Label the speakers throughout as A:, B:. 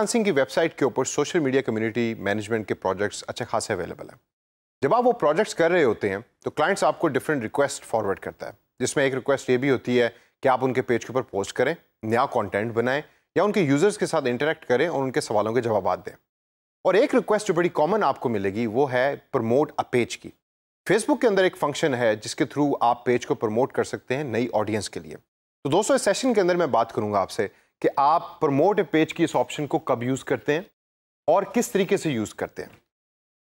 A: freelancing की website के ऊपर सोशल मीडिया कम्युनिटी मैनेजमेंट के प्रोजेक्ट्स अच्छे खासे अवेलेबल हैं जब आप वो प्रोजेक्ट्स कर रहे होते हैं तो क्लाइंट्स आपको डिफरेंट रिक्वेस्ट फॉरवर्ड करता है जिसमें एक रिक्वेस्ट ये भी होती है कि आप उनके पेज के ऊपर पोस्ट करें नया कॉन्टेंट बनाएं या उनके यूज़र्स के साथ इंटरेक्ट करें और उनके सवालों के जवाब दें और एक रिक्वेस्ट जो बड़ी कॉमन आपको मिलेगी वो है प्रमोट अ पेज की फेसबुक के अंदर एक फंक्शन है जिसके थ्रू आप पेज को प्रमोट कर सकते हैं नई ऑडियंस के लिए तो दोस्तों इस सेशन के अंदर मैं बात करूंगा आपसे कि आप प्रमोट ए पेज की इस ऑप्शन को कब यूज़ करते हैं और किस तरीके से यूज़ करते हैं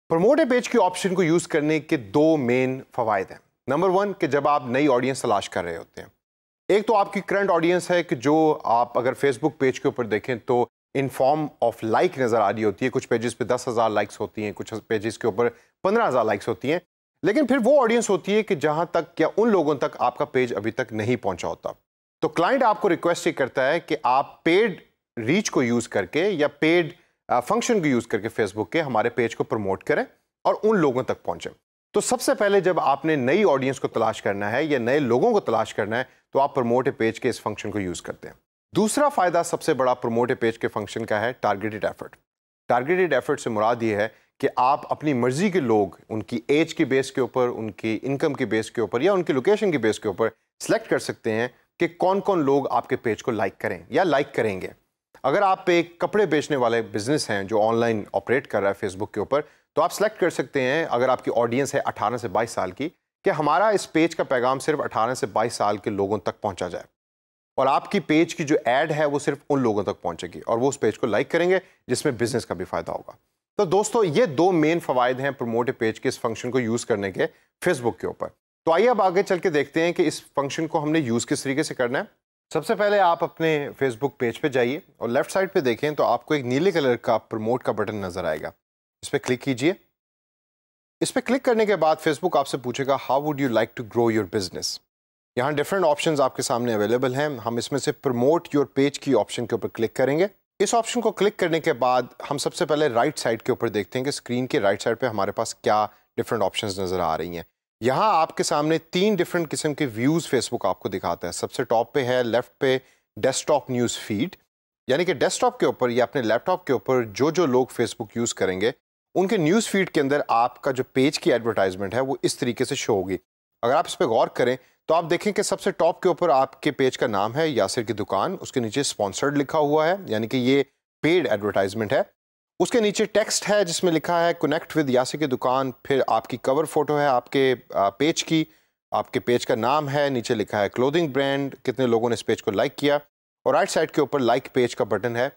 A: प्रमोट ए पेज की ऑप्शन को यूज़ करने के दो मेन फ़वाद हैं नंबर वन कि जब आप नई ऑडियंस तलाश कर रहे होते हैं एक तो आपकी करंट ऑडियंस है कि जो आप अगर फेसबुक पेज के ऊपर देखें तो इन फॉर्म ऑफ लाइक नज़र आ रही होती है कुछ पेजेस पे दस हज़ार लाइक्स होती हैं कुछ पेजेस के ऊपर पंद्रह हज़ार लाइक्स होती हैं लेकिन फिर वो ऑडियंस होती है कि जहाँ तक या उन लोगों तक आपका पेज अभी तक नहीं पहुँचा होता तो क्लाइंट आपको रिक्वेस्ट ये करता है कि आप पेड रीच को यूज़ करके या पेड फंक्शन uh, को यूज़ करके फेसबुक के हमारे पेज को प्रमोट करें और उन लोगों तक पहुँचें तो सबसे पहले जब आपने नई ऑडियंस को तलाश करना है या नए लोगों को तलाश करना है तो आप प्रमोट ए पेज के इस फंक्शन को यूज़ करते हैं दूसरा फ़ायदा सबसे बड़ा प्रमोट ए पेज के फंक्शन का है टारगेटेड एफर्ट टारगेटेड एफर्ट से मुराद ये है कि आप अपनी मर्ज़ी के लोग उनकी एज के बेस के ऊपर उनकी इनकम के बेस के ऊपर या उनकी लोकेशन के बेस के ऊपर सेलेक्ट कर सकते हैं कि कौन कौन लोग आपके पेज को लाइक करें या लाइक करेंगे अगर आप एक कपड़े बेचने वाले बिजनेस हैं जो ऑनलाइन ऑपरेट कर रहा है फेसबुक के ऊपर तो आप सेलेक्ट कर सकते हैं अगर आपकी ऑडियंस है 18 से 22 साल की कि हमारा इस पेज का पैगाम सिर्फ 18 से 22 साल के लोगों तक पहुंचा जाए और आपकी पेज की जो एड है वो सिर्फ उन लोगों तक पहुंचेगी और वो उस पेज को लाइक करेंगे जिसमें बिजनेस का भी फायदा होगा तो दोस्तों ये दो मेन फ़वाद हैं प्रमोट पेज के इस फंक्शन को यूज़ करने के फेसबुक के ऊपर तो आइए अब आगे चल के देखते हैं कि इस फंक्शन को हमने यूज़ किस तरीके से करना है सबसे पहले आप अपने फेसबुक पेज पे जाइए और लेफ़्ट साइड पे देखें तो आपको एक नीले कलर का प्रमोट का बटन नज़र आएगा इस पर क्लिक कीजिए इस पर क्लिक करने के बाद फेसबुक आपसे पूछेगा how would you like to grow your business यहाँ डिफरेंट ऑप्शन आपके सामने अवेलेबल हैं हम इसमें से प्रमोट योर पेज की ऑप्शन के ऊपर क्लिक करेंगे इस ऑप्शन को क्लिक करने के बाद हम सबसे पहले राइट right साइड के ऊपर देखते हैं कि स्क्रीन के राइट right साइड पे हमारे पास क्या डिफरेंट ऑप्शंस नज़र आ रही हैं यहाँ आपके सामने तीन डिफरेंट किस्म के व्यूज़ फेसबुक आपको दिखाता है सबसे टॉप पे है लेफ्ट पे डेस्कटॉप न्यूज़ फीड यानी कि डेस्कटॉप के ऊपर या अपने लैपटॉप के ऊपर जो जो लोग फेसबुक यूज़ करेंगे उनके न्यूज़ फीड के अंदर आपका जो पेज की एडवर्टाइजमेंट है वो इस तरीके से शो होगी अगर आप इस पर गौर करें तो आप देखें कि सबसे टॉप के ऊपर आपके पेज का नाम है यासिर की दुकान उसके नीचे स्पॉन्सर्ड लिखा हुआ है यानी कि ये पेड एडवर्टाइजमेंट है उसके नीचे टेक्स्ट है जिसमें लिखा है कनेक्ट विद यासी की दुकान फिर आपकी कवर फोटो है आपके पेज की आपके पेज का नाम है नीचे लिखा है क्लोथिंग ब्रांड कितने लोगों ने इस पेज को लाइक किया और राइट साइड के ऊपर लाइक पेज का बटन है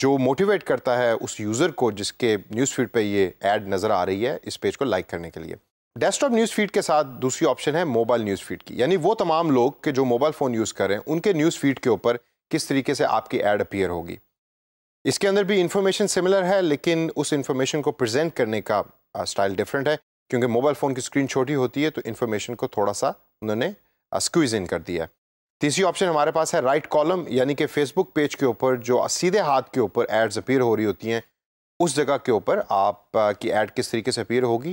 A: जो मोटिवेट करता है उस यूज़र को जिसके न्यूज़ फीड पर ये ऐड नज़र आ रही है इस पेज को लाइक करने के लिए डेस्कटॉप न्यूज़ फीड के साथ दूसरी ऑप्शन है मोबाइल न्यूज़ फीड की यानी वो तमाम लोग के जो मोबाइल फ़ोन यूज़ कर रहे हैं उनके न्यूज़ फीड के ऊपर किस तरीके से आपकी एड अपीयर होगी इसके अंदर भी इन्फॉर्मेशन सिमिलर है लेकिन उस इंफॉर्मेशन को प्रेजेंट करने का स्टाइल डिफरेंट है क्योंकि मोबाइल फ़ोन की स्क्रीन छोटी होती है तो इन्फॉर्मेशन को थोड़ा सा उन्होंने स्क्वीज इन कर दिया है तीसरी ऑप्शन हमारे पास है राइट कॉलम यानी कि फेसबुक पेज के ऊपर जो सीधे हाथ के ऊपर एड्स अपीयर हो रही होती हैं उस जगह के ऊपर आप की एड किस तरीके से अपीयर होगी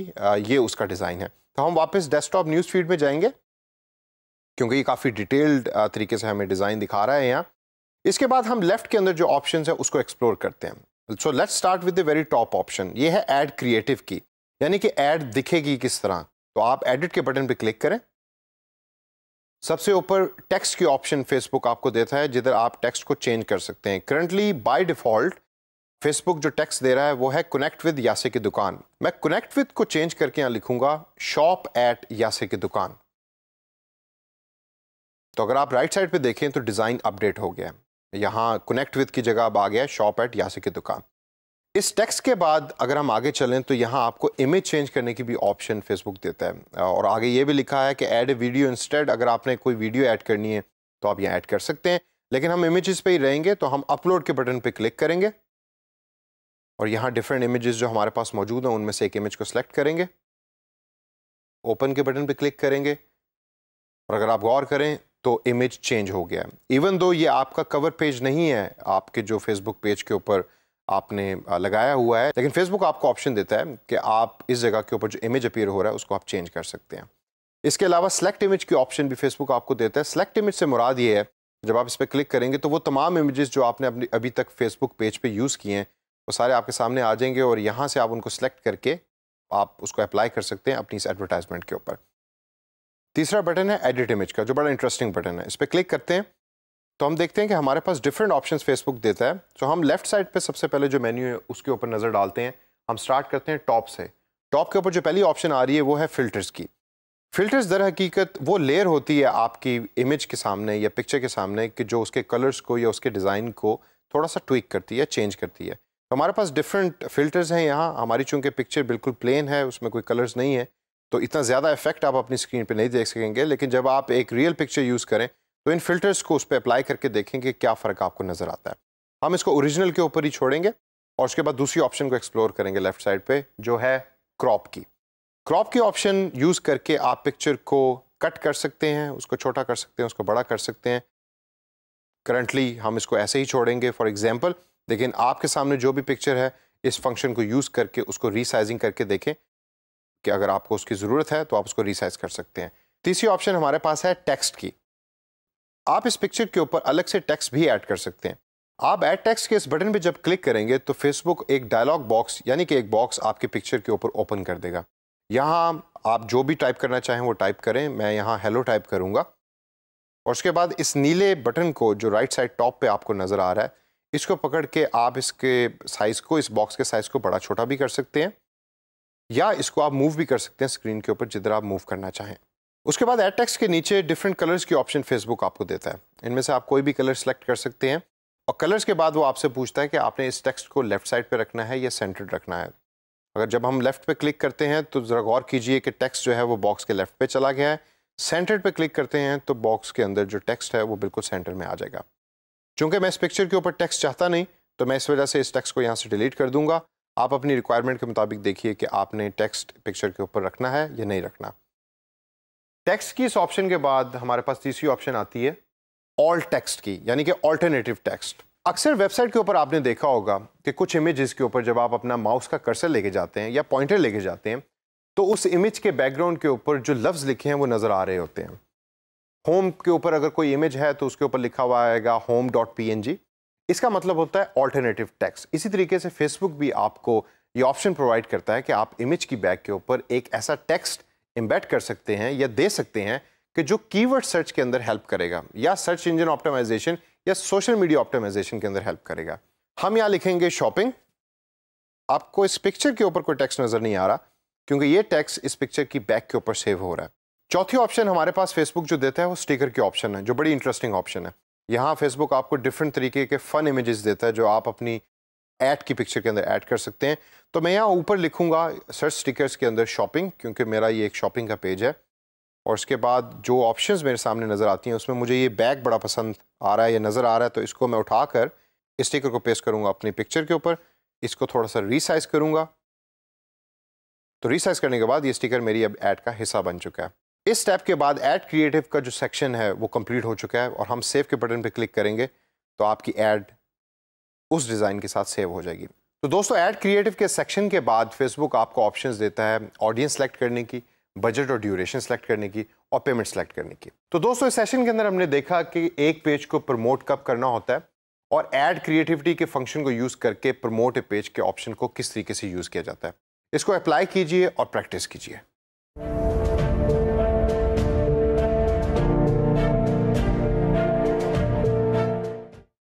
A: ये उसका डिज़ाइन है तो हम वापस डेस्कटॉप न्यूज़ फीड में जाएंगे क्योंकि ये काफ़ी डिटेल्ड तरीके से हमें डिज़ाइन दिखा रहा है यहाँ इसके बाद हम लेफ्ट के अंदर जो ऑप्शन है उसको एक्सप्लोर करते हैं so let's start with the very top option ये है एड क्रिएटिव की यानी कि एड दिखेगी किस तरह तो आप एडिट के बटन पर क्लिक करें सबसे ऊपर टेक्स्ट की ऑप्शन फेसबुक आपको देता है जिधर आप टेक्स्ट को चेंज कर सकते हैं करंटली बाय डिफ़ॉल्ट फेसबुक जो टेक्स्ट दे रहा है वो है कनेक्ट विद यासे की दुकान मैं कनेक्ट विद को चेंज करके यहाँ लिखूंगा शॉप एट यासे की दुकान तो अगर आप राइट साइड पे देखें तो डिज़ाइन अपडेट हो गया है यहाँ कनेक्ट विद की जगह अब आ गया शॉप एट यासी की दुकान इस टेक्स्ट के बाद अगर हम आगे चलें तो यहाँ आपको इमेज चेंज करने की भी ऑप्शन फेसबुक देता है और आगे ये भी लिखा है कि ऐड ए वीडियो इंस्टेड अगर आपने कोई वीडियो ऐड करनी है तो आप यहाँ ऐड कर सकते हैं लेकिन हम इमेजेस पे ही रहेंगे तो हम अपलोड के बटन पे क्लिक करेंगे और यहाँ डिफरेंट इमेजेस जो हमारे पास मौजूद हैं उनमें से एक इमेज को सिलेक्ट करेंगे ओपन के बटन पर क्लिक करेंगे और अगर आप गौर करें तो इमेज चेंज हो गया है इवन दो ये आपका कवर पेज नहीं है आपके जो फेसबुक पेज के ऊपर आपने लगाया हुआ है लेकिन फेसबुक आपको ऑप्शन देता है कि आप इस जगह के ऊपर जो इमेज अपीयर हो रहा है उसको आप चेंज कर सकते हैं इसके अलावा सेलेक्ट इमेज की ऑप्शन भी फेसबुक आपको देता है सेलेक्ट इमेज से मुराद ये है जब आप इस पर क्लिक करेंगे तो वो तमाम इमेजेस जो आपने अपनी अभी तक फेसबुक पेज पे यूज़ किए हैं वो सारे आपके सामने आ जाएंगे और यहाँ से आप उनको सेलेक्ट करके आप उसको अप्लाई कर सकते हैं अपनी इस एडवर्टाइजमेंट के ऊपर तीसरा बटन है एडिट इमेज का जो बड़ा इंटरेस्टिंग बटन है इस पर क्लिक करते हैं तो हम देखते हैं कि हमारे पास डिफरेंट ऑप्शन फेसबुक देता है तो हम लेफ्ट साइड पे सबसे पहले जो मेन्यू है उसके ऊपर नज़र डालते हैं हम स्टार्ट करते हैं टॉप से टॉप के ऊपर जो पहली ऑप्शन आ रही है वो है फ़िल्टर्स की फ़िल्टर्स दर हकीकत वो लेयर होती है आपकी इमेज के सामने या पिक्चर के सामने कि जो उसके कलर्स को या उसके डिज़ाइन को थोड़ा सा ट्विक करती है चेंज करती है तो हमारे पास डिफरेंट फ़िल्टर्स हैं यहाँ हमारी चूँकि पिक्चर बिल्कुल प्लेन है उसमें कोई कलर्स नहीं है तो इतना ज़्यादा इफेक्ट आप अपनी स्क्रीन पर नहीं देख सकेंगे लेकिन जब आप एक रियल पिक्चर यूज़ करें तो इन फिल्टर्स को उस पर अप्लाई करके देखेंगे क्या फ़र्क आपको नज़र आता है हम इसको ओरिजिनल के ऊपर ही छोड़ेंगे और उसके बाद दूसरी ऑप्शन को एक्सप्लोर करेंगे लेफ्ट साइड पे जो है क्रॉप की क्रॉप की ऑप्शन यूज़ करके आप पिक्चर को कट कर सकते हैं उसको छोटा कर सकते हैं उसको बड़ा कर सकते हैं करंटली हम इसको ऐसे ही छोड़ेंगे फॉर एग्जाम्पल लेकिन आपके सामने जो भी पिक्चर है इस फंक्शन को यूज़ करके उसको रीसाइजिंग करके देखें कि अगर आपको उसकी ज़रूरत है तो आप उसको रिसाइज कर सकते हैं तीसरी ऑप्शन हमारे पास है टेक्स्ट की आप इस पिक्चर के ऊपर अलग से टेक्स्ट भी ऐड कर सकते हैं आप ऐड टेक्स्ट के इस बटन पे जब क्लिक करेंगे तो फेसबुक एक डायलॉग बॉक्स यानी कि एक बॉक्स आपके पिक्चर के ऊपर ओपन कर देगा यहाँ आप जो भी टाइप करना चाहें वो टाइप करें मैं यहाँ हेलो टाइप करूँगा और उसके बाद इस नीले बटन को जो राइट साइड टॉप पर आपको नज़र आ रहा है इसको पकड़ के आप इसके साइज़ को इस बॉक्स के साइज़ को बड़ा छोटा भी कर सकते हैं या इसको आप मूव भी कर सकते हैं स्क्रीन के ऊपर जिधर आप मूव करना चाहें उसके बाद एड टेक्स के नीचे डिफरेंट कलर्स की ऑप्शन फेसबुक आपको देता है इनमें से आप कोई भी कलर सेलेक्ट कर सकते हैं और कलर्स के बाद वो आपसे पूछता है कि आपने इस टेक्स्ट को लेफ्ट साइड पर रखना है या सेंटर्ड रखना है अगर जब हम लेफ्ट पे क्लिक करते हैं तो ज़रा गौर कीजिए कि टेक्स्ट जो है वो बॉक्स के लेफ्ट पे चला गया है सेंटर्ड पे क्लिक करते हैं तो बॉक्स के अंदर जो टेक्स्ट है वो बिल्कुल सेंटर में आ जाएगा चूंकि मैं इस पिक्चर के ऊपर टेक्स्ट चाहता नहीं तो मैं इस वजह से इस टेक्स्ट को यहाँ से डिलीट कर दूंगा आप अपनी रिक्वायरमेंट के मुताबिक देखिए कि आपने टेक्स्ट पिक्चर के ऊपर रखना है या नहीं रखना टेक्स्ट की इस ऑप्शन के बाद हमारे पास तीसरी ऑप्शन आती है ऑल टेक्स्ट की यानी कि ऑल्टरनेटिव टेक्स्ट अक्सर वेबसाइट के ऊपर आपने देखा होगा कि कुछ इमेजेस के ऊपर जब आप अपना माउस का कर्सर लेके जाते हैं या पॉइंटर लेके जाते हैं तो उस इमेज के बैकग्राउंड के ऊपर जो लफ्ज़ लिखे हैं वो नज़र आ रहे होते हैं होम के ऊपर अगर कोई इमेज है तो उसके ऊपर लिखा हुआ आएगा home dot P N G इसका मतलब होता है ऑल्टरनेटिव टैक्स इसी तरीके से फेसबुक भी आपको ये ऑप्शन प्रोवाइड करता है कि आप इमेज की बैग के ऊपर एक ऐसा टेक्स्ट इम्बेट कर सकते हैं या दे सकते हैं कि जो कीवर्ड सर्च के अंदर हेल्प करेगा या सर्च इंजन ऑप्टिमाइजेशन या सोशल मीडिया ऑप्टिमाइजेशन के अंदर हेल्प करेगा हम यहाँ लिखेंगे शॉपिंग आपको इस पिक्चर के ऊपर कोई टैक्स नज़र नहीं आ रहा क्योंकि ये टैक्स इस पिक्चर की बैक के ऊपर सेव हो रहा है चौथी ऑप्शन हमारे पास फेसबुक जो देता है वो स्टिकर की ऑप्शन है जो बड़ी इंटरेस्टिंग ऑप्शन है यहाँ फेसबुक आपको डिफरेंट तरीके के फ़न इमेजेस देता है जो आप अपनी ऐड की पिक्चर के अंदर ऐड कर सकते हैं तो मैं यहाँ ऊपर लिखूंगा सर्च स्टिकर्स के अंदर शॉपिंग क्योंकि मेरा ये एक शॉपिंग का पेज है और उसके बाद जो ऑप्शंस मेरे सामने नज़र आती हैं उसमें मुझे ये बैग बड़ा पसंद आ रहा है या नज़र आ रहा है तो इसको मैं उठा कर स्टिकर को पेस्ट करूँगा अपनी पिक्चर के ऊपर इसको थोड़ा सा रिसाइज़ करूँगा तो रिसाइज़ करने के बाद ये स्टिकर मेरी अब ऐड का हिस्सा बन चुका है इस स्टेप के बाद एड क्रिएटिव का जो सेक्शन है वो कंप्लीट हो चुका है और हम सेव के बटन पे क्लिक करेंगे तो आपकी एड उस डिज़ाइन के साथ सेव हो जाएगी तो दोस्तों एड क्रिएटिव के सेक्शन के बाद फेसबुक आपको ऑप्शंस देता है ऑडियंस सेलेक्ट करने की बजट और ड्यूरेशन सेलेक्ट करने की और पेमेंट सेलेक्ट करने की तो दोस्तों इस सेशन के अंदर हमने देखा कि एक पेज को प्रमोट कब करना होता है और ऐड क्रिएटिविटी के फंक्शन को यूज़ करके प्रमोट ए पेज के ऑप्शन को किस तरीके से यूज़ किया जाता है इसको अप्लाई कीजिए और प्रैक्टिस कीजिए